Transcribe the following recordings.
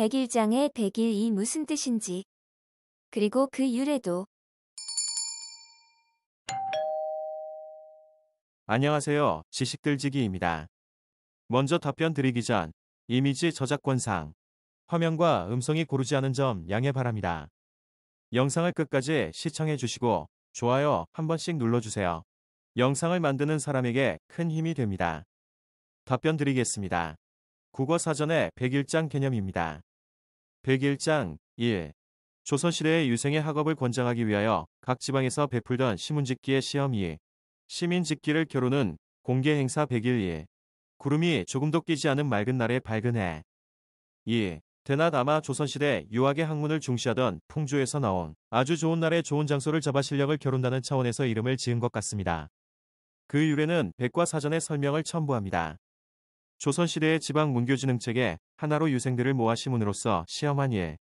백일장의 백일이 무슨 뜻인지 그리고 그 유래도 안녕하세요. 지식들지기입니다. 먼저 답변 드리기 전 이미지 저작권상 화면과 음성이 고르지 않은 점 양해 바랍니다. 영상을 끝까지 시청해 주시고 좋아요 한 번씩 눌러주세요. 영상을 만드는 사람에게 큰 힘이 됩니다. 답변 드리겠습니다. 국어 사전의 101장 개념입니다. 101장 1. 조선시대의 유생의 학업을 권장하기 위하여 각 지방에서 베풀던 시문직기의 시험 2. 시민직기를 겨루는 공개 행사 101 2. 구름이 조금도 끼지 않은 맑은 날에 밝은 해. 2. 대낮 아마 조선시대 유학의 학문을 중시하던 풍조에서 나온 아주 좋은 날에 좋은 장소를 잡아 실력을 겨룬다는 차원에서 이름을 지은 것 같습니다. 그 유래는 백과사전의 설명을 첨부합니다. 조선시대의 지방 문교진흥책에 하나로 유생들을 모아 시문으로써 시험한 후에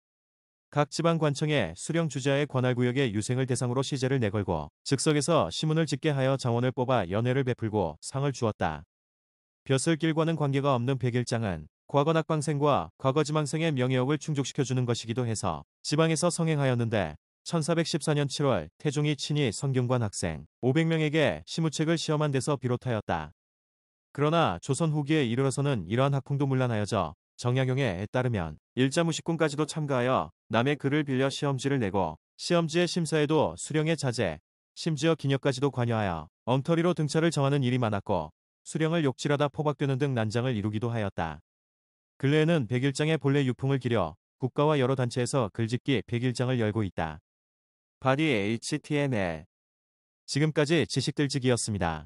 각 지방 관청의 수령 주자의 관할구역의 유생을 대상으로 시제를 내걸고 즉석에서 시문을 짓게 하여 장원을 뽑아 연회를 베풀고 상을 주었다. 벼슬길과는 관계가 없는 백일장은 과거 낙방생과 과거 지망생의 명예욕을 충족시켜주는 것이기도 해서 지방에서 성행하였는데 1414년 7월 태종이 친히 성경관 학생 500명에게 시무책을 시험한 데서 비롯하였다. 그러나 조선 후기에 이르러서는 이러한 학풍도 문란하여져 정약용에 따르면 일자무식군까지도 참가하여 남의 글을 빌려 시험지를 내고 시험지의 심사에도 수령의 자제, 심지어 기녀까지도 관여하여 엉터리로 등차를 정하는 일이 많았고 수령을 욕질하다 포박되는 등 난장을 이루기도 하였다. 근래에는 백일장의 본래 유풍을 기려 국가와 여러 단체에서 글짓기 백일장을 열고 있다. 바디 HTML 지금까지 지식들지기였습니다.